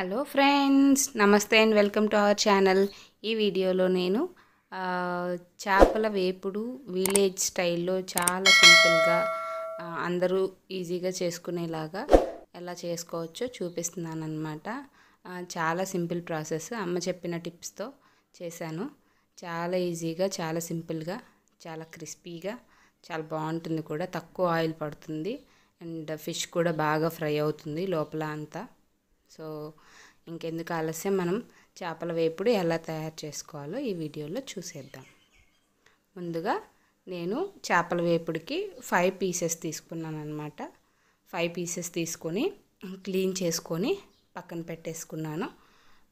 hello friends నమస్తే and welcome to our channel ఈ వీడియోలో నేను చేపల వేపుడు విలేజ్ స్టైల్లో చాలా సింపుల్గా అందరూ ఈజీగా చేసుకునేలాగా ఎలా చేసుకోవచ్చో చూపిస్తున్నాను అనమాట చాలా సింపుల్ ప్రాసెస్ అమ్మ చెప్పిన టిప్స్తో చేశాను చాలా ఈజీగా చాలా సింపుల్గా చాలా క్రిస్పీగా చాలా బాగుంటుంది కూడా తక్కువ ఆయిల్ పడుతుంది అండ్ ఫిష్ కూడా బాగా ఫ్రై అవుతుంది లోపల అంతా సో ఇంకెందుకు ఆలస్యం మనం చేపల వేపుడు ఎలా తయారు చేసుకోవాలో ఈ వీడియోలో చూసేద్దాం ముందుగా నేను చేపల వేపుడికి ఫైవ్ పీసెస్ తీసుకున్నాను అనమాట ఫైవ్ పీసెస్ తీసుకొని క్లీన్ చేసుకొని పక్కన పెట్టేసుకున్నాను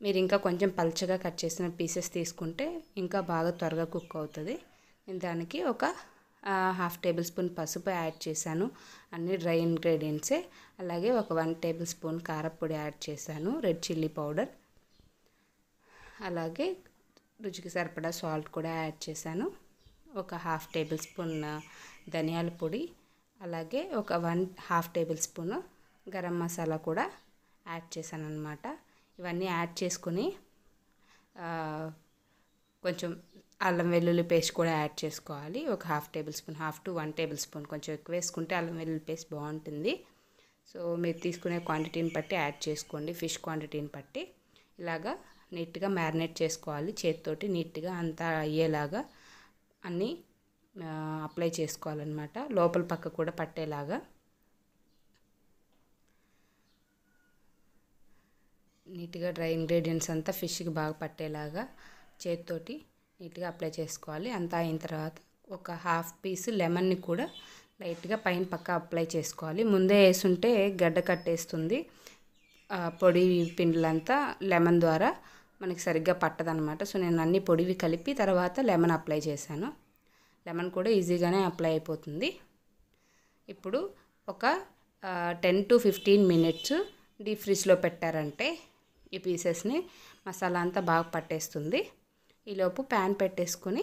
మీరు ఇంకా కొంచెం పల్చగా కట్ చేసిన పీసెస్ తీసుకుంటే ఇంకా బాగా త్వరగా కుక్ అవుతుంది నేను దానికి ఒక హాఫ్ టేబుల్ స్పూన్ పసుపు యాడ్ చేశాను అన్ని డ్రై ఇంగ్రీడియంట్సే అలాగే ఒక వన్ టేబుల్ స్పూన్ కారపొడి యాడ్ చేశాను రెడ్ చిల్లీ పౌడర్ అలాగే రుచికి సరిపడా సాల్ట్ కూడా యాడ్ చేశాను ఒక హాఫ్ టేబుల్ స్పూన్ ధనియాల పొడి అలాగే ఒక one half tablespoon garam masala కూడా యాడ్ చేశాను అనమాట ఇవన్నీ యాడ్ చేసుకుని కొంచెం అల్లం వెల్లుల్లి పేస్ట్ కూడా యాడ్ చేసుకోవాలి ఒక half tablespoon half to one tablespoon కొంచెం ఎక్కువ వేసుకుంటే అల్లం వెల్లుల్లి పేస్ట్ బాగుంటుంది సో మీరు తీసుకునే క్వాంటిటీని బట్టి యాడ్ చేసుకోండి ఫిష్ క్వాంటిటీని బట్టి ఇలాగా నీట్గా మ్యారినేట్ చేసుకోవాలి చేతితోటి నీట్గా అంతా అయ్యేలాగా అన్నీ అప్లై చేసుకోవాలన్నమాట లోపల పక్క కూడా పట్టేలాగా నీట్గా డ్రై ఇంగ్రీడియంట్స్ అంతా ఫిష్కి బాగా పట్టేలాగా చేతితోటి నీట్గా అప్లై చేసుకోవాలి అంతా అయిన తర్వాత ఒక హాఫ్ పీస్ లెమన్ని కూడా లైట్గా పైన పక్క అప్లై చేసుకోవాలి ముందే వేసుంటే గడ్డ కట్టేస్తుంది పొడి పిండిలంతా లెమన్ ద్వారా మనకి సరిగ్గా పట్టదనమాట సో నేను అన్ని పొడివి కలిపి తర్వాత లెమన్ అప్లై చేశాను లెమన్ కూడా ఈజీగానే అప్లై అయిపోతుంది ఇప్పుడు ఒక ten to fifteen minutes deep ఫ్రిడ్జ్లో పెట్టారంటే ఈ పీసెస్ని మసాలా అంతా బాగా పట్టేస్తుంది ఈలోపు ప్యాన్ పెట్టేసుకొని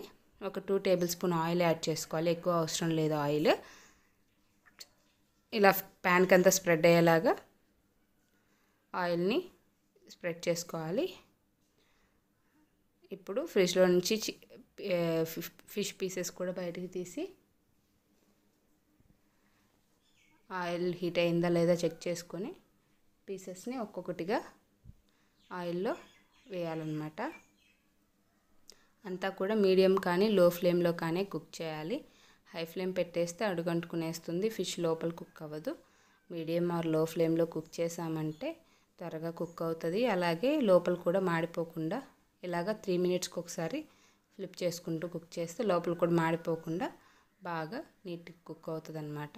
ఒక two tablespoon oil add చేసుకోవాలి ఎక్కువ అవసరం లేదు ఆయిల్ ఇలా ప్యాన్కి అంతా స్ప్రెడ్ అయ్యేలాగా ఆయిల్ని స్ప్రెడ్ చేసుకోవాలి ఇప్పుడు ఫ్రిడ్జ్లో నుంచి ఫిష్ పీసెస్ కూడా బయటకు తీసి ఆయిల్ హీట్ అయిందా లేదా చెక్ చేసుకొని పీసెస్ని ఒక్కొక్కటిగా ఆయిల్లో వేయాలన్నమాట అంతా కూడా మీడియం కానీ లో ఫ్లేమ్లో కానీ కుక్ చేయాలి హై ఫ్లేమ్ పెట్టేస్తే అడుగంటుకునేస్తుంది ఫిష్ లోపల కుక్ అవ్వదు మీడియం ఆర్ లో ఫ్లేమ్లో కుక్ చేసామంటే త్వరగా కుక్ అవుతుంది అలాగే లోపల కూడా మాడిపోకుండా ఇలాగ త్రీ మినిట్స్కి ఒకసారి ఫ్లిప్ చేసుకుంటూ కుక్ చేస్తే లోపల కూడా మాడిపోకుండా బాగా నీట్గా కుక్ అవుతుంది అనమాట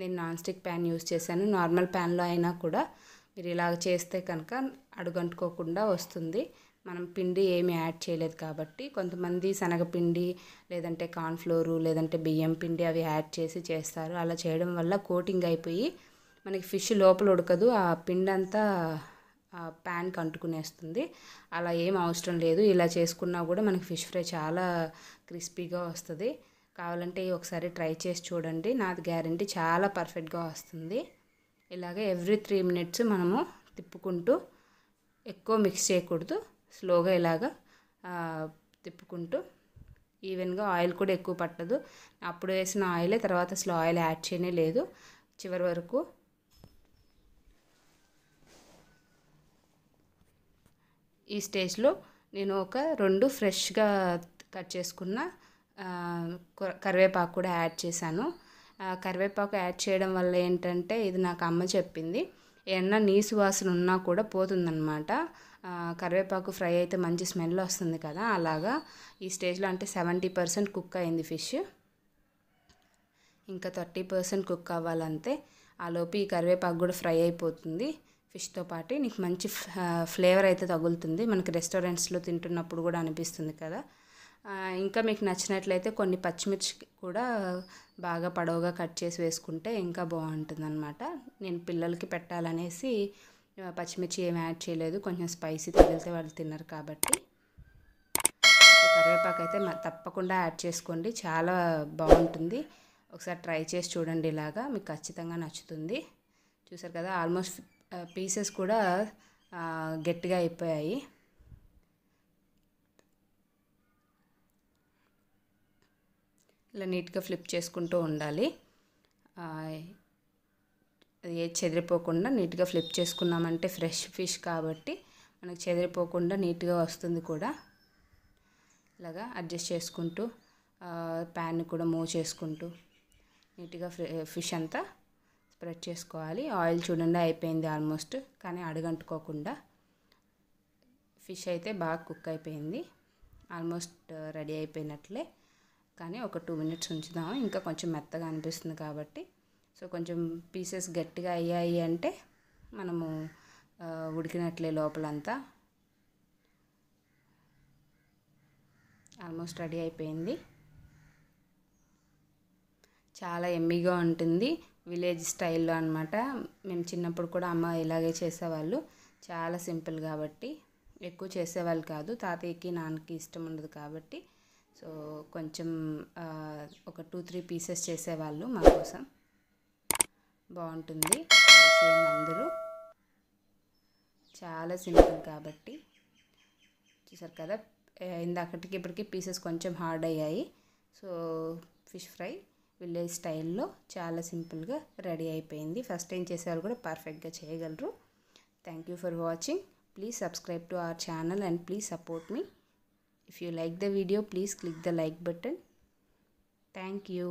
నేను నాన్ స్టిక్ ప్యాన్ యూస్ చేశాను నార్మల్ ప్యాన్లో అయినా కూడా మీరు ఇలాగ చేస్తే కనుక అడుగంటుకోకుండా వస్తుంది మనం పిండి ఏమి యాడ్ చేయలేదు కాబట్టి కొంతమంది శనగపిండి లేదంటే కార్న్ఫ్లోరు లేదంటే బియ్యం పిండి అవి యాడ్ చేసి చేస్తారు అలా చేయడం వల్ల కోటింగ్ అయిపోయి మనకి ఫిష్ లోపల ఉడకదు ఆ పిండి అంతా ప్యాన్కి అంటుకునేస్తుంది అలా ఏం అవసరం లేదు ఇలా చేసుకున్నా కూడా మనకి ఫిష్ ఫ్రై చాలా క్రిస్పీగా వస్తుంది కావాలంటే ఒకసారి ట్రై చేసి చూడండి నాది గ్యారంటీ చాలా పర్ఫెక్ట్గా వస్తుంది ఇలాగే ఎవ్రీ త్రీ మినిట్స్ మనము తిప్పుకుంటూ ఎక్కువ మిక్స్ చేయకూడదు స్లోగా ఇలాగా తిప్పుకుంటూ ఈవెన్గా ఆయిల్ కూడా ఎక్కువ పట్టదు అప్పుడు వేసిన ఆయిలే తర్వాత అసలు ఆయిల్ యాడ్ చేయనే లేదు చివరి వరకు ఈ స్టేజ్లో నేను ఒక రెండు ఫ్రెష్గా కట్ చేసుకున్న కరివేపాకు కూడా యాడ్ చేశాను కరివేపాకు యాడ్ చేయడం వల్ల ఏంటంటే ఇది నాకు అమ్మ చెప్పింది ఏమన్నా నీసు వాసన ఉన్నా కూడా పోతుందన్నమాట కరివేపాకు ఫ్రై అయితే మంచి స్మెల్ వస్తుంది కదా అలాగా ఈ స్టేజ్లో అంటే సెవెంటీ పర్సెంట్ కుక్ అయింది ఫిష్ ఇంకా థర్టీ పర్సెంట్ కుక్ అవ్వాలంతే ఆలోపు ఈ కరివేపాకు కూడా ఫ్రై అయిపోతుంది ఫిష్తో పాటు నీకు మంచి ఫ్లేవర్ అయితే తగులుతుంది మనకి రెస్టారెంట్స్లో తింటున్నప్పుడు కూడా అనిపిస్తుంది కదా ఇంకా మీకు నచ్చినట్లయితే కొన్ని పచ్చిమిర్చి కూడా బాగా పడవగా కట్ చేసి వేసుకుంటే ఇంకా బాగుంటుంది నేను పిల్లలకి పెట్టాలనేసి పచ్చిమిర్చి ఏమి యాడ్ చేయలేదు కొంచెం స్పైసీ తగిలితే వాళ్ళు తిన్నారు కాబట్టి కరివేపాకు అయితే తప్పకుండా యాడ్ చేసుకోండి చాలా బాగుంటుంది ఒకసారి ట్రై చేసి చూడండి ఇలాగా మీకు ఖచ్చితంగా నచ్చుతుంది చూసారు కదా ఆల్మోస్ట్ పీసెస్ కూడా గట్టిగా అయిపోయాయి ఇలా నీట్గా ఫ్లిప్ చేసుకుంటూ ఉండాలి ఏది చెదిరిపోకుండా నీట్గా ఫ్లిప్ చేసుకున్నామంటే ఫ్రెష్ ఫిష్ కాబట్టి మనకు చెదిరిపోకుండా నీట్గా వస్తుంది కూడా ఇలాగా అడ్జస్ట్ చేసుకుంటూ ప్యాన్ కూడా మూవ్ చేసుకుంటూ నీట్గా ఫిష్ అంతా స్ప్రెడ్ చేసుకోవాలి ఆయిల్ చూడండి అయిపోయింది ఆల్మోస్ట్ కానీ అడుగంటుకోకుండా ఫిష్ అయితే బాగా కుక్ అయిపోయింది ఆల్మోస్ట్ రెడీ అయిపోయినట్లే కానీ ఒక టూ మినిట్స్ ఉంచుదాము ఇంకా కొంచెం మెత్తగా అనిపిస్తుంది కాబట్టి సో కొంచెం పీసెస్ గట్టిగా అయ్యాయి అంటే మనము ఉడికినట్లే లోపలంతా ఆల్మోస్ట్ రెడీ అయిపోయింది చాలా ఎమ్మీగా ఉంటుంది విలేజ్ స్టైల్లో అనమాట మేము చిన్నప్పుడు కూడా అమ్మ ఇలాగే చేసేవాళ్ళు చాలా సింపుల్ కాబట్టి ఎక్కువ చేసేవాళ్ళు కాదు తాతయ్యకి నాన్నకి ఇష్టం ఉండదు కాబట్టి సో కొంచెం ఒక టూ త్రీ పీసెస్ చేసేవాళ్ళు మా కోసం బాగుంటుంది అందరూ చాలా సింపుల్ కాబట్టి చూసారు కదా ఇందాకటికి ఇప్పటికి పీసెస్ కొంచెం హార్డ్ అయ్యాయి సో ఫిష్ ఫ్రై విలేజ్ స్టైల్లో చాలా సింపుల్గా రెడీ అయిపోయింది ఫస్ట్ టైం చేసేవాళ్ళు కూడా పర్ఫెక్ట్గా చేయగలరు thank you for watching please subscribe to our channel and please support me if you like the video please click the like button thank you